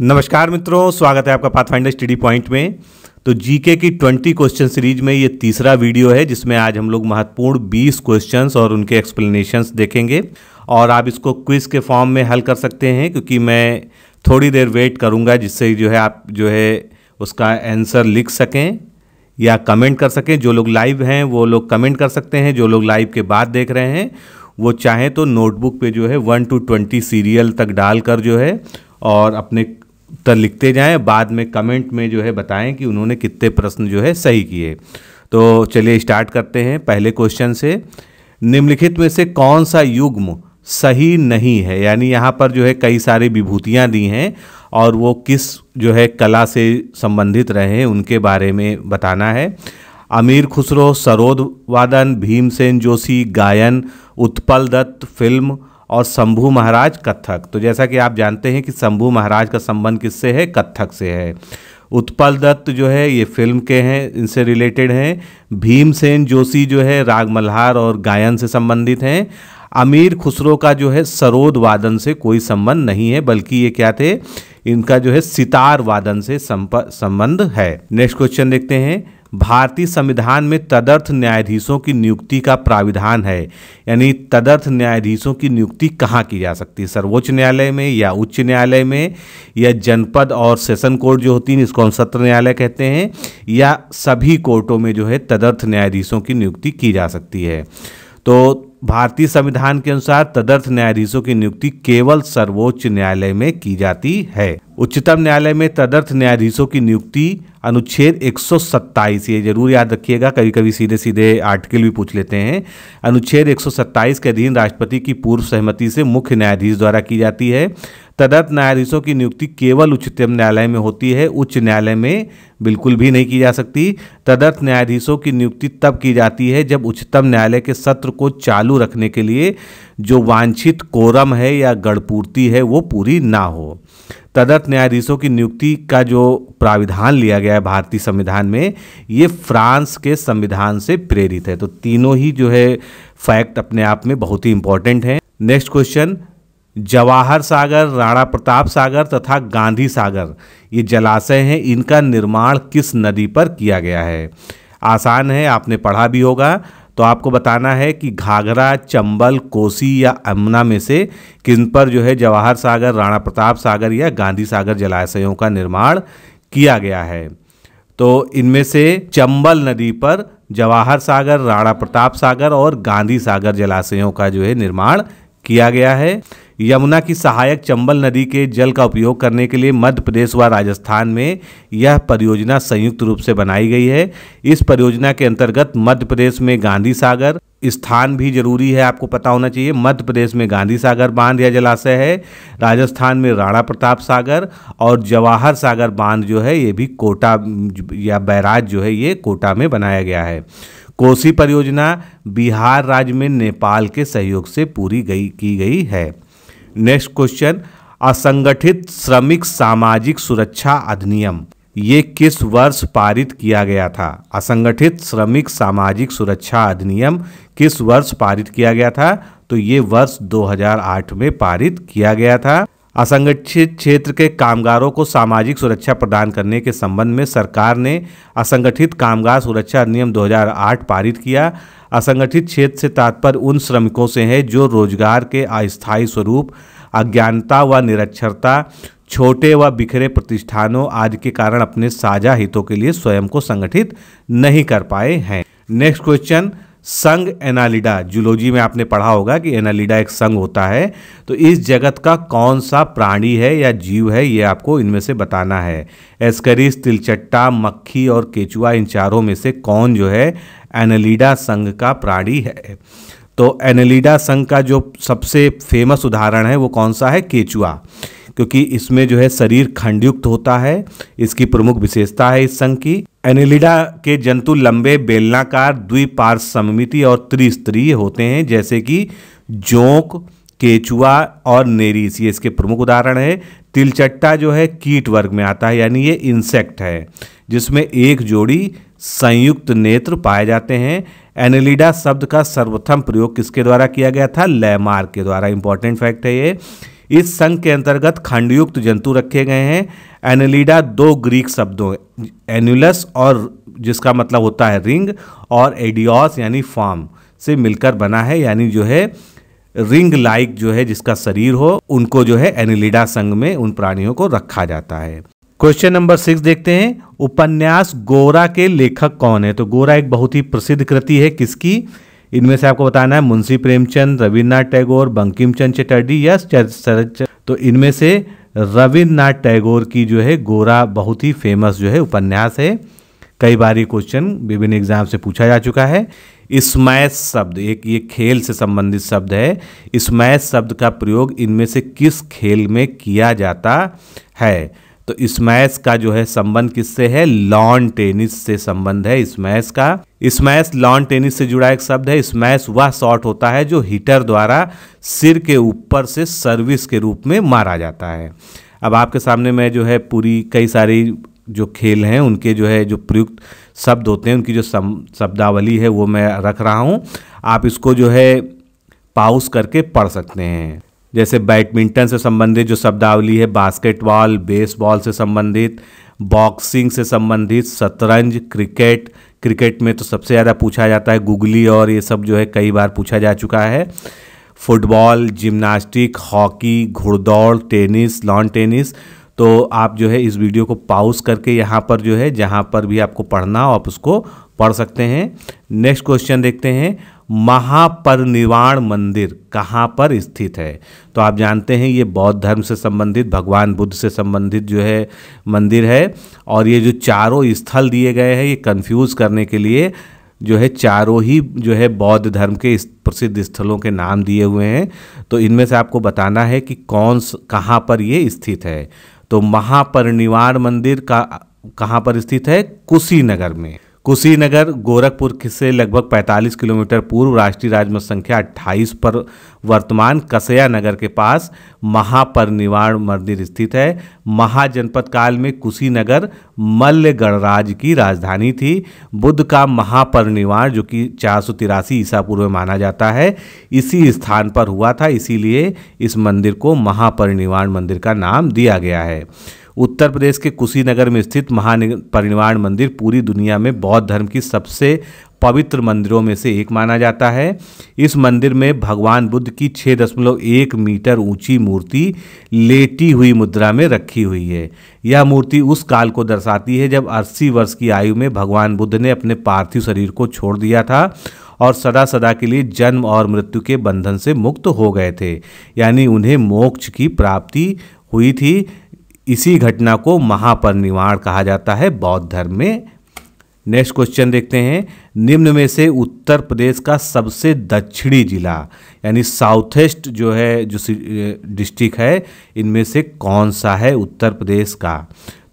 नमस्कार मित्रों स्वागत है आपका पाथफाइंडर स्टडी पॉइंट में तो जीके की ट्वेंटी क्वेश्चन सीरीज में ये तीसरा वीडियो है जिसमें आज हम लोग महत्वपूर्ण बीस क्वेश्चन और उनके एक्सप्लेनेशंस देखेंगे और आप इसको क्विज के फॉर्म में हल कर सकते हैं क्योंकि मैं थोड़ी देर वेट करूँगा जिससे जो है आप जो है उसका आंसर लिख सकें या कमेंट कर सकें जो लोग लाइव हैं वो लोग कमेंट कर सकते हैं जो लोग लाइव के बाद देख रहे हैं वो चाहें तो नोटबुक पे जो है वन टू ट्वेंटी सीरियल तक डाल कर जो है और अपने उत्तर लिखते जाएं बाद में कमेंट में जो है बताएं कि उन्होंने कितने प्रश्न जो है सही किए तो चलिए स्टार्ट करते हैं पहले क्वेश्चन से निम्नलिखित में से कौन सा युग्म सही नहीं है यानी यहाँ पर जो है कई सारी विभूतियाँ दी हैं और वो किस जो है कला से संबंधित रहे हैं उनके बारे में बताना है अमीर खुसरो सरोद वादन भीमसेन जोशी गायन उत्पल दत्त फिल्म और शंभू महाराज कथक तो जैसा कि आप जानते हैं कि शंभू महाराज का संबंध किससे है कथक से है उत्पल दत्त जो है ये फिल्म के हैं इनसे रिलेटेड हैं भीमसेन जोशी जो है राग मल्हार और गायन से संबंधित हैं अमीर खुसरो का जो है सरोद वादन से कोई संबंध नहीं है बल्कि ये क्या थे इनका जो है सितार वादन से संबंध है नेक्स्ट क्वेश्चन देखते हैं भारतीय संविधान में तदर्थ न्यायाधीशों की नियुक्ति का प्राविधान है यानी तदर्थ न्यायाधीशों की नियुक्ति कहाँ की जा सकती है सर्वोच्च न्यायालय में या उच्च न्यायालय में या जनपद और सेशन कोर्ट जो होती है इसको हम सत्र न्यायालय कहते हैं या सभी कोर्टों में जो है तदर्थ न्यायाधीशों की नियुक्ति की जा सकती है तो भारतीय संविधान के अनुसार तदर्थ न्यायाधीशों की नियुक्ति केवल सर्वोच्च न्यायालय में की जाती है उच्चतम न्यायालय में तदर्थ न्यायाधीशों की नियुक्ति अनुच्छेद एक ये जरूर याद रखिएगा कभी कभी सीधे सीधे आर्टिकल भी पूछ लेते हैं अनुच्छेद एक के अधीन राष्ट्रपति की पूर्व सहमति से मुख्य न्यायाधीश द्वारा की जाती है तदर्थ न्यायाधीशों की नियुक्ति केवल उच्चतम न्यायालय में होती है उच्च न्यायालय में बिल्कुल भी नहीं की जा सकती तदर्थ न्यायाधीशों की नियुक्ति तब की जाती है जब उच्चतम न्यायालय के सत्र को चालू रखने के लिए जो वांछित कोरम है या गढ़पूर्ति है वो पूरी ना हो तदर्थ न्यायाधीशों की नियुक्ति का जो प्राविधान लिया गया है भारतीय संविधान में ये फ्रांस के संविधान से प्रेरित है तो तीनों ही जो है फैक्ट अपने आप में बहुत ही इंपॉर्टेंट हैं नेक्स्ट क्वेश्चन जवाहर सागर राणा प्रताप सागर तथा गांधी सागर ये जलाशय हैं इनका निर्माण किस नदी पर किया गया है आसान है आपने पढ़ा भी होगा तो आपको बताना है कि घाघरा चंबल कोसी या अमना में से किन पर जो है जवाहर सागर राणा प्रताप सागर या गांधी सागर जलाशयों का निर्माण किया गया है तो इनमें से चंबल नदी पर जवाहर सागर राणा प्रताप सागर और गांधी सागर जलाशयों का जो है निर्माण किया गया है यमुना की सहायक चंबल नदी के जल का उपयोग करने के लिए मध्य प्रदेश व राजस्थान में यह परियोजना संयुक्त रूप से बनाई गई है इस परियोजना के अंतर्गत मध्य प्रदेश में गांधी सागर स्थान भी जरूरी है आपको पता होना चाहिए मध्य प्रदेश में गांधी सागर बांध या जलाशय है राजस्थान में राणा प्रताप सागर और जवाहर सागर बांध जो है ये भी कोटा या बैराज जो है ये कोटा में बनाया गया है कोसी परियोजना बिहार राज्य में नेपाल के सहयोग से पूरी गई की गई है नेक्स्ट क्वेश्चन असंगठित श्रमिक सामाजिक सुरक्षा अधिनियम ये किस वर्ष पारित किया गया था असंगठित श्रमिक सामाजिक सुरक्षा अधिनियम किस वर्ष पारित किया गया था तो ये वर्ष 2008 में पारित किया गया था असंगठित क्षेत्र के कामगारों को सामाजिक सुरक्षा प्रदान करने के संबंध में सरकार ने असंगठित कामगार सुरक्षा अधिनियम 2008 पारित किया असंगठित क्षेत्र से तात्पर्य उन श्रमिकों से है जो रोजगार के अस्थायी स्वरूप अज्ञानता व निरक्षरता छोटे व बिखरे प्रतिष्ठानों आदि के कारण अपने साझा हितों के लिए स्वयं को संगठित नहीं कर पाए हैं नेक्स्ट क्वेश्चन संग एनालिडा जूलॉजी में आपने पढ़ा होगा कि एनालिडा एक संग होता है तो इस जगत का कौन सा प्राणी है या जीव है ये आपको इनमें से बताना है एस्करिस तिलचट्टा मक्खी और केचुआ इन चारों में से कौन जो है एनालिडा संघ का प्राणी है तो एनालिडा संघ का जो सबसे फेमस उदाहरण है वो कौन सा है केचुआ क्योंकि इसमें जो है शरीर खंडयुक्त होता है इसकी प्रमुख विशेषता है इस संघ की एनिलिडा के जंतु लंबे बेलनाकार द्विपार्श सममिति और त्रिस्तरीय होते हैं जैसे कि जोंक केचुआ और नेरिस ये इसके प्रमुख उदाहरण है तिलचट्टा जो है कीट वर्ग में आता है यानी ये इंसेक्ट है जिसमें एक जोड़ी संयुक्त नेत्र पाए जाते हैं एनिलिडा शब्द का सर्वप्रथम प्रयोग किसके द्वारा किया गया था लैमार के द्वारा इंपॉर्टेंट फैक्ट है ये इस संघ के अंतर्गत खंडयुक्त जंतु रखे गए हैं एनलिडा दो ग्रीक शब्दों एनुलस और जिसका मतलब होता है रिंग और एडियोस यानी फॉर्म से मिलकर बना है यानी जो है रिंग लाइक जो है जिसका शरीर हो उनको जो है एनिलिडा संघ में उन प्राणियों को रखा जाता है क्वेश्चन नंबर सिक्स देखते हैं उपन्यास गोरा के लेखक कौन है तो गोरा एक बहुत ही प्रसिद्ध कृति है किसकी इनमें से आपको बताना है मुंशी प्रेमचंद रविन्द्रनाथ टैगोर बंकिम चंद चटर्जी या शरद तो इनमें से रविन्द्रनाथ टैगोर की जो है गोरा बहुत ही फेमस जो है उपन्यास है कई बार ये क्वेश्चन विभिन्न एग्जाम से पूछा जा चुका है स्मैश शब्द एक ये खेल से संबंधित शब्द है स्मैश शब्द का प्रयोग इनमें से किस खेल में किया जाता है तो स्मैश का जो है संबंध किससे है लॉन टेनिस से संबंध है स्मैश का स्मैश लॉन टेनिस से जुड़ा एक शब्द है स्मैश वह शॉट होता है जो हीटर द्वारा सिर के ऊपर से सर्विस के रूप में मारा जाता है अब आपके सामने मैं जो है पूरी कई सारी जो खेल हैं उनके जो है जो प्रयुक्त शब्द होते हैं उनकी जो शब्दावली है वो मैं रख रहा हूँ आप इसको जो है पाउस करके पढ़ सकते हैं जैसे बैडमिंटन से संबंधित जो शब्दावली है बास्केटबॉल बेसबॉल से संबंधित बॉक्सिंग से संबंधित शतरंज क्रिकेट क्रिकेट में तो सबसे ज़्यादा पूछा जाता है गूगली और ये सब जो है कई बार पूछा जा चुका है फुटबॉल जिम्नास्टिक हॉकी घुड़दौड़ टेनिस लॉन टेनिस तो आप जो है इस वीडियो को पाउस करके यहाँ पर जो है जहाँ पर भी आपको पढ़ना हो आप उसको पढ़ सकते हैं नेक्स्ट क्वेश्चन देखते हैं महापरिनिर्वाण मंदिर कहाँ पर स्थित है तो आप जानते हैं ये बौद्ध धर्म से संबंधित भगवान बुद्ध से संबंधित जो है मंदिर है और ये जो चारों स्थल दिए गए हैं ये कंफ्यूज करने के लिए जो है चारों ही जो है बौद्ध धर्म के प्रसिद्ध स्थलों के नाम दिए हुए हैं तो इनमें से आपको बताना है कि कौन कहाँ पर ये स्थित है तो महापरिनिर्वाण मंदिर का कहाँ पर स्थित है कुशीनगर में कुशीनगर गोरखपुर से लगभग 45 किलोमीटर पूर्व राष्ट्रीय राजमार्ग संख्या 28 पर वर्तमान कसया नगर के पास महापरिनिवाण मंदिर स्थित है महाजनपद काल में कुशीनगर मल्ल गणराज की राजधानी थी बुद्ध का महापरिनिवाण जो कि चार ईसा पूर्व में माना जाता है इसी स्थान पर हुआ था इसीलिए इस मंदिर को महापरिनिवाण मंदिर का नाम दिया गया है उत्तर प्रदेश के कुशीनगर में स्थित महापरिनिर्वाण मंदिर पूरी दुनिया में बौद्ध धर्म की सबसे पवित्र मंदिरों में से एक माना जाता है इस मंदिर में भगवान बुद्ध की छः दशमलव एक मीटर ऊंची मूर्ति लेटी हुई मुद्रा में रखी हुई है यह मूर्ति उस काल को दर्शाती है जब अस्सी वर्ष की आयु में भगवान बुद्ध ने अपने पार्थिव शरीर को छोड़ दिया था और सदा सदा के लिए जन्म और मृत्यु के बंधन से मुक्त हो गए थे यानी उन्हें मोक्ष की प्राप्ति हुई थी इसी घटना को महापरिनिर्वाण कहा जाता है बौद्ध धर्म में नेक्स्ट क्वेश्चन देखते हैं निम्न में से उत्तर प्रदेश का सबसे दक्षिणी जिला यानी साउथ ईस्ट जो है जो डिस्ट्रिक्ट है इनमें से कौन सा है उत्तर प्रदेश का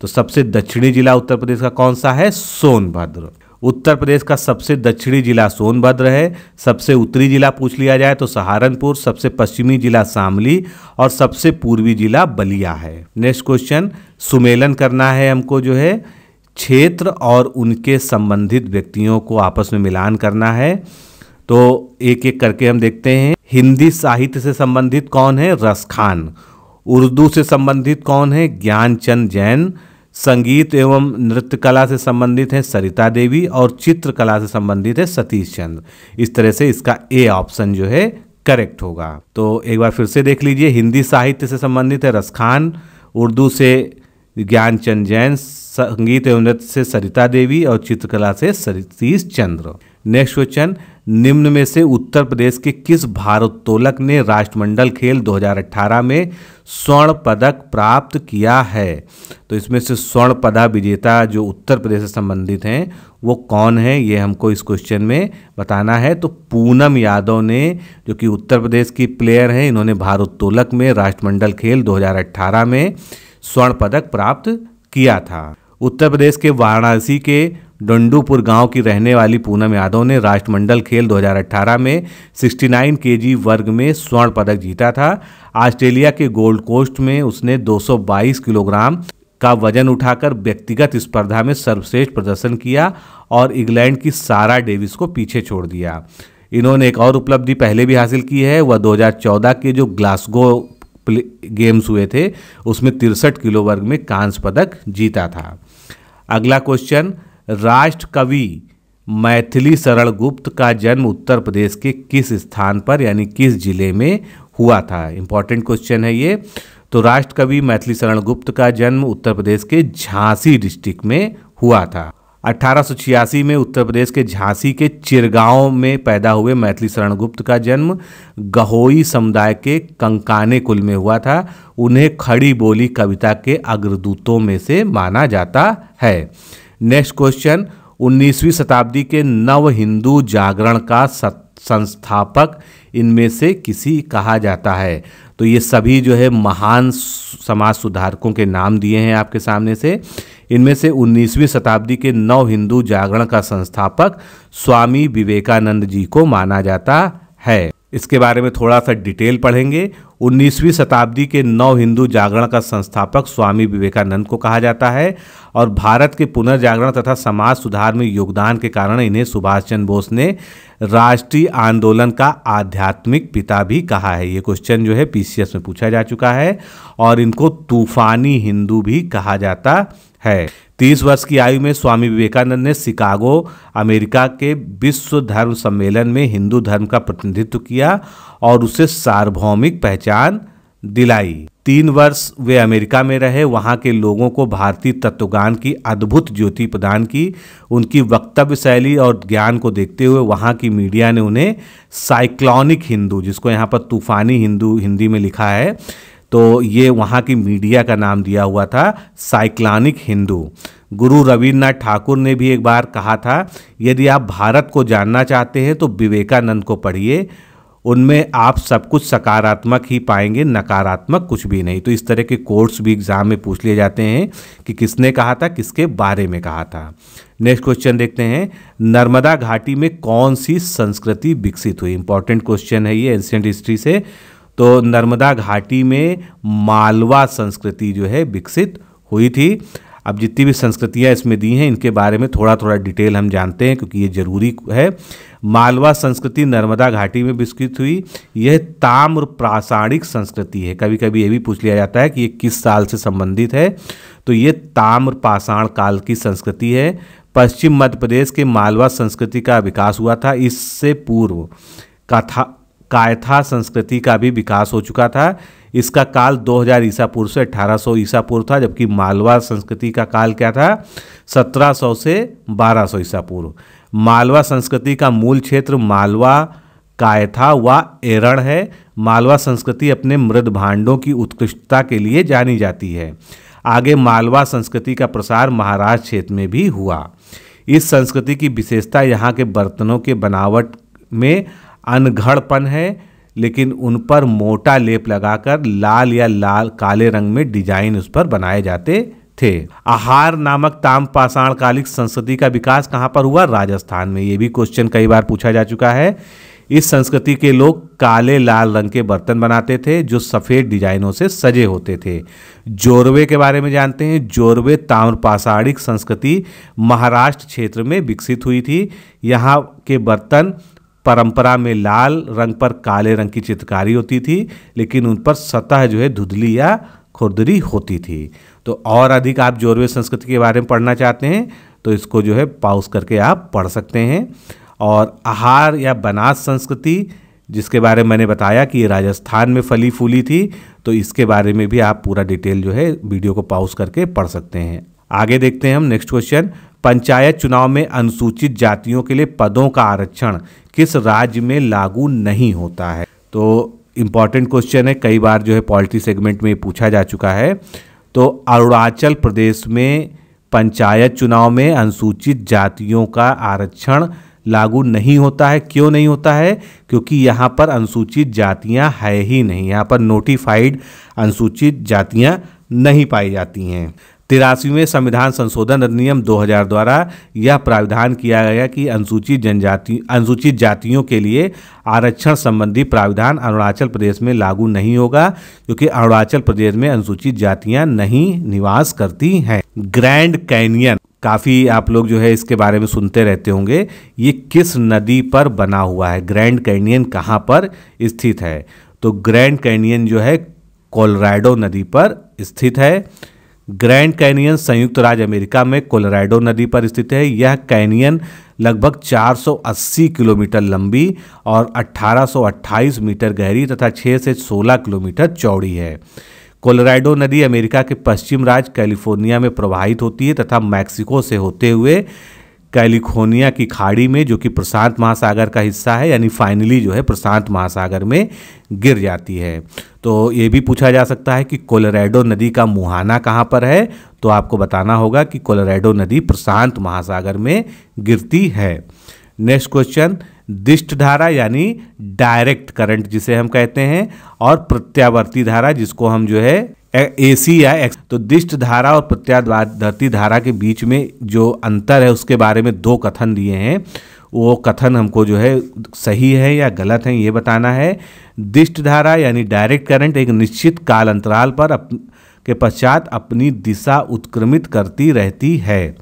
तो सबसे दक्षिणी जिला उत्तर प्रदेश का कौन सा है सोनभद्र उत्तर प्रदेश का सबसे दक्षिणी जिला सोनभद्र है सबसे उत्तरी जिला पूछ लिया जाए तो सहारनपुर सबसे पश्चिमी जिला शामली और सबसे पूर्वी जिला बलिया है नेक्स्ट क्वेश्चन सुमेलन करना है हमको जो है क्षेत्र और उनके संबंधित व्यक्तियों को आपस में मिलान करना है तो एक एक करके हम देखते हैं हिंदी साहित्य से संबंधित कौन है रसखान उर्दू से संबंधित कौन है ज्ञानचंद जैन संगीत एवं नृत्य कला से संबंधित हैं सरिता देवी और चित्रकला से संबंधित है सतीश चंद्र इस तरह से इसका ए ऑप्शन जो है करेक्ट होगा तो एक बार फिर से देख लीजिए हिंदी साहित्य से संबंधित है रसखान उर्दू से ज्ञानचंद जैन संगीत एवं नृत्य से सरिता देवी और चित्रकला से सतीश चंद्र नेक्स्ट क्वेश्चन निम्न में से उत्तर प्रदेश के किस भारोत्तोलक ने राष्ट्रमंडल खेल 2018 में स्वर्ण पदक प्राप्त किया है तो इसमें से स्वर्ण पदा विजेता जो उत्तर प्रदेश से संबंधित हैं वो कौन है ये हमको इस क्वेश्चन में बताना है तो पूनम यादव ने जो कि उत्तर प्रदेश की प्लेयर हैं इन्होंने भारोत्तोलक में राष्ट्रमंडल खेल 2018 में स्वर्ण पदक प्राप्त किया था उत्तर प्रदेश के वाराणसी के डंडूपुर गांव की रहने वाली पूनम यादव ने राष्ट्रमंडल खेल 2018 में 69 केजी वर्ग में स्वर्ण पदक जीता था ऑस्ट्रेलिया के गोल्ड कोस्ट में उसने 222 किलोग्राम का वजन उठाकर व्यक्तिगत स्पर्धा में सर्वश्रेष्ठ प्रदर्शन किया और इंग्लैंड की सारा डेविस को पीछे छोड़ दिया इन्होंने एक और उपलब्धि पहले भी हासिल की है वह 2014 के जो ग्लासगो गेम्स हुए थे उसमें तिरसठ किलो वर्ग में कांस्य पदक जीता था अगला क्वेश्चन राष्ट्र कवि मैथिली सरल गुप्त का जन्म उत्तर प्रदेश के किस स्थान पर यानी किस जिले में हुआ था इम्पॉर्टेंट क्वेश्चन है ये तो राष्ट्र कवि मैथिली शरण गुप्त का जन्म उत्तर प्रदेश के झांसी डिस्ट्रिक्ट में हुआ था अठारह में उत्तर प्रदेश के झांसी के चिरगांव में पैदा हुए मैथिली शरण गुप्त का जन्म गहोई समुदाय के कंकाने कुल में हुआ था उन्हें खड़ी बोली कविता के अग्रदूतों में से माना जाता है नेक्स्ट क्वेश्चन 19वीं शताब्दी के नव हिंदू जागरण का संस्थापक इनमें से किसी कहा जाता है तो ये सभी जो है महान समाज सुधारकों के नाम दिए हैं आपके सामने से इनमें से 19वीं शताब्दी के नव हिंदू जागरण का संस्थापक स्वामी विवेकानंद जी को माना जाता है इसके बारे में थोड़ा सा डिटेल पढ़ेंगे 19वीं शताब्दी के नव हिंदू जागरण का संस्थापक स्वामी विवेकानंद को कहा जाता है और भारत के पुनर्जागरण तथा समाज सुधार में योगदान के कारण इन्हें सुभाष चंद्र बोस ने राष्ट्रीय आंदोलन का आध्यात्मिक पिता भी कहा है ये क्वेश्चन जो है पीसीएस में पूछा जा चुका है और इनको तूफानी हिंदू भी कहा जाता है तीस वर्ष की आयु में स्वामी विवेकानंद ने शिकागो अमेरिका के विश्व धर्म सम्मेलन में हिंदू धर्म का प्रतिनिधित्व किया और उसे सार्वभौमिक पहचान दिलाई तीन वर्ष वे अमेरिका में रहे वहाँ के लोगों को भारतीय तत्वज्ञान की अद्भुत ज्योति प्रदान की उनकी वक्तव्य शैली और ज्ञान को देखते हुए वहाँ की मीडिया ने उन्हें साइक्लॉनिक हिंदू जिसको यहाँ पर तूफानी हिंदू हिंदी में लिखा है तो ये वहाँ की मीडिया का नाम दिया हुआ था साइक्लानिक हिंदू गुरु रविन्द्रनाथ ठाकुर ने भी एक बार कहा था यदि आप भारत को जानना चाहते हैं तो विवेकानंद को पढ़िए उनमें आप सब कुछ सकारात्मक ही पाएंगे नकारात्मक कुछ भी नहीं तो इस तरह के कोर्स भी एग्ज़ाम में पूछ लिए जाते हैं कि किसने कहा था किसके बारे में कहा था नेक्स्ट क्वेश्चन देखते हैं नर्मदा घाटी में कौन सी संस्कृति विकसित हुई इंपॉर्टेंट क्वेश्चन है ये एंशियंट हिस्ट्री से तो नर्मदा घाटी में मालवा संस्कृति जो है विकसित हुई थी अब जितनी भी संस्कृतियाँ इसमें दी हैं इनके बारे में थोड़ा थोड़ा डिटेल हम जानते हैं क्योंकि ये जरूरी है मालवा संस्कृति नर्मदा घाटी में विकसित हुई यह ताम्र प्रासाणिक संस्कृति है कभी कभी ये भी पूछ लिया जाता है कि ये किस साल से संबंधित है तो ये ताम्र पाषाण काल की संस्कृति है पश्चिम मध्य प्रदेश के मालवा संस्कृति का विकास हुआ था इससे पूर्व कथा कायथा संस्कृति का भी विकास हो चुका था इसका काल 2000 ईसा पूर्व से 1800 ईसा पूर्व था जबकि मालवा संस्कृति का काल क्या था 1700 से 1200 ईसा पूर्व मालवा संस्कृति का मूल क्षेत्र मालवा कायथा व एरण है मालवा संस्कृति अपने मृद भांडों की उत्कृष्टता के लिए जानी जाती है आगे मालवा संस्कृति का प्रसार महाराष्ट्र क्षेत्र में भी हुआ इस संस्कृति की विशेषता यहाँ के बर्तनों के बनावट में अनघड़पन है लेकिन उन पर मोटा लेप लगाकर लाल या लाल काले रंग में डिजाइन उस पर बनाए जाते थे आहार नामक ताम पाषाण कालिक संस्कृति का विकास कहाँ पर हुआ राजस्थान में ये भी क्वेश्चन कई बार पूछा जा चुका है इस संस्कृति के लोग काले लाल रंग के बर्तन बनाते थे जो सफ़ेद डिजाइनों से सजे होते थे जोरवे के बारे में जानते हैं जोरवे ताम्रपाषाणिक संस्कृति महाराष्ट्र क्षेत्र में विकसित हुई थी यहाँ के बर्तन परंपरा में लाल रंग पर काले रंग की चित्रकारी होती थी लेकिन उन पर सतह जो है धुधली या खुरदरी होती थी तो और अधिक आप जोरवे संस्कृति के बारे में पढ़ना चाहते हैं तो इसको जो है पाउस करके आप पढ़ सकते हैं और आहार या बनास संस्कृति जिसके बारे में मैंने बताया कि ये राजस्थान में फली फूली थी तो इसके बारे में भी आप पूरा डिटेल जो है वीडियो को पाउस करके पढ़ सकते हैं आगे देखते हैं हम नेक्स्ट क्वेश्चन पंचायत चुनाव में अनुसूचित जातियों के लिए पदों का आरक्षण किस राज्य में लागू नहीं होता है तो इम्पॉर्टेंट क्वेश्चन है कई बार जो है पॉलिटी सेगमेंट में पूछा जा चुका है तो अरुणाचल प्रदेश में पंचायत चुनाव में अनुसूचित जातियों का आरक्षण लागू नहीं होता है क्यों नहीं होता है क्योंकि यहाँ पर अनुसूचित जातियाँ है ही नहीं यहाँ पर नोटिफाइड अनुसूचित जातियाँ नहीं पाई जाती हैं तिरासीवें संविधान संशोधन अधिनियम 2000 द्वारा यह प्राविधान किया गया कि अनुसूचित जनजाति अनुसूचित जातियों के लिए आरक्षण संबंधी प्राविधान अरुणाचल प्रदेश में लागू नहीं होगा क्योंकि अरुणाचल प्रदेश में अनुसूचित जातियां नहीं निवास करती हैं ग्रैंड कैनियन काफ़ी आप लोग जो है इसके बारे में सुनते रहते होंगे ये किस नदी पर बना हुआ है ग्रैंड कैनियन कहाँ पर स्थित है तो ग्रैंड कैनियन जो है कोलोराडो नदी पर स्थित है ग्रैंड कैनियन संयुक्त राज्य अमेरिका में कोलोराडो नदी पर स्थित है यह कैनियन लगभग 480 किलोमीटर लंबी और 1828 मीटर गहरी तथा 6 से 16 किलोमीटर चौड़ी है कोलोराडो नदी अमेरिका के पश्चिम राज्य कैलिफोर्निया में प्रवाहित होती है तथा मैक्सिको से होते हुए कैलिफोर्निया की खाड़ी में जो कि प्रशांत महासागर का हिस्सा है यानी फाइनली जो है प्रशांत महासागर में गिर जाती है तो ये भी पूछा जा सकता है कि कोलोरेडो नदी का मुहाना कहाँ पर है तो आपको बताना होगा कि कोलोरेडो नदी प्रशांत महासागर में गिरती है नेक्स्ट क्वेश्चन दिष्ट धारा यानी डायरेक्ट करंट जिसे हम कहते हैं और प्रत्यावर्ती धारा जिसको हम जो है ए सी या एक्स तो दिष्ट धारा और प्रत्याधरती धारा के बीच में जो अंतर है उसके बारे में दो कथन दिए हैं वो कथन हमको जो है सही है या गलत है ये बताना है दिष्ट धारा यानी डायरेक्ट करंट एक निश्चित काल अंतराल पर अप, के पश्चात अपनी दिशा उत्क्रमित करती रहती है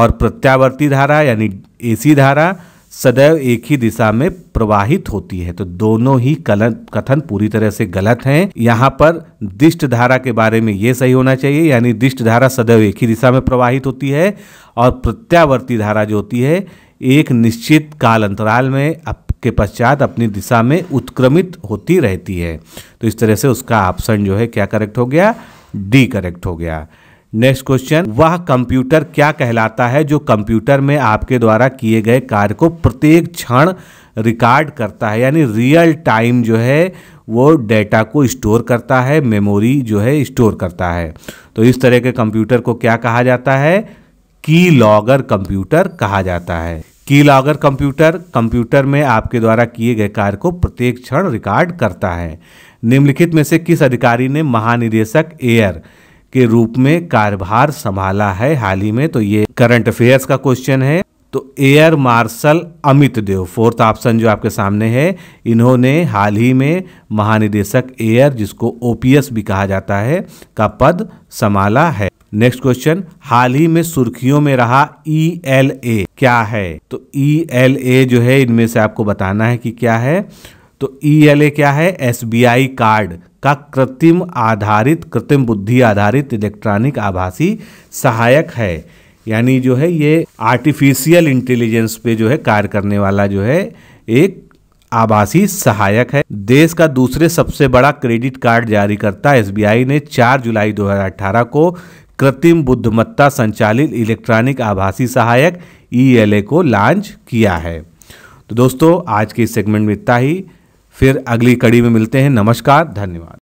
और प्रत्यावर्ती धारा यानी एसी धारा सदैव एक ही दिशा में प्रवाहित होती है तो दोनों ही कलन कथन पूरी तरह से गलत हैं यहाँ पर दिष्ट धारा के बारे में ये सही होना चाहिए यानी दिष्ट धारा सदैव एक ही दिशा में प्रवाहित होती है और प्रत्यावर्ती धारा जो होती है एक निश्चित काल अंतराल में के पश्चात अपनी दिशा में उत्क्रमित होती रहती है तो इस तरह से उसका ऑप्शन जो है क्या करेक्ट हो गया डी करेक्ट हो गया नेक्स्ट क्वेश्चन वह कंप्यूटर क्या कहलाता है जो कंप्यूटर में आपके द्वारा किए गए कार्य को प्रत्येक क्षण रिकॉर्ड करता है यानी रियल टाइम जो है वो डेटा को स्टोर करता है मेमोरी जो है स्टोर करता है तो इस तरह के कंप्यूटर को क्या कहा जाता है की लॉगर कंप्यूटर कहा जाता है की लॉगर कंप्यूटर कंप्यूटर में आपके द्वारा किए गए कार्य को प्रत्येक क्षण रिकॉर्ड करता है निम्नलिखित में से किस अधिकारी ने महानिदेशक एयर के रूप में कार्यभार संभाला है हाल ही में तो ये करंट अफेयर्स का क्वेश्चन है तो air marshal Amit Dev fourth option जो आपके सामने है इन्होंने हाल ही में महानिदेशक एयर जिसको ओपीएस भी कहा जाता है का पद संभाला है नेक्स्ट क्वेश्चन हाल ही में सुर्खियों में रहा ई एल ए क्या है तो ई एल ए जो है इनमें से आपको बताना है कि क्या है तो ई e क्या है एस बी आई कार्ड का कृत्रिम आधारित कृत्रिम बुद्धि आधारित इलेक्ट्रॉनिक आभासी सहायक है यानी जो है ये आर्टिफिशियल इंटेलिजेंस पे जो है कार्य करने वाला जो है एक आभासी सहायक है देश का दूसरे सबसे बड़ा क्रेडिट कार्ड जारी बी आई ने 4 जुलाई 2018 को कृत्रिम बुद्धिमत्ता संचालित इलेक्ट्रॉनिक आभासी सहायक ई e को लॉन्च किया है तो दोस्तों आज के इस सेगमेंट में इतना ही फिर अगली कड़ी में मिलते हैं नमस्कार धन्यवाद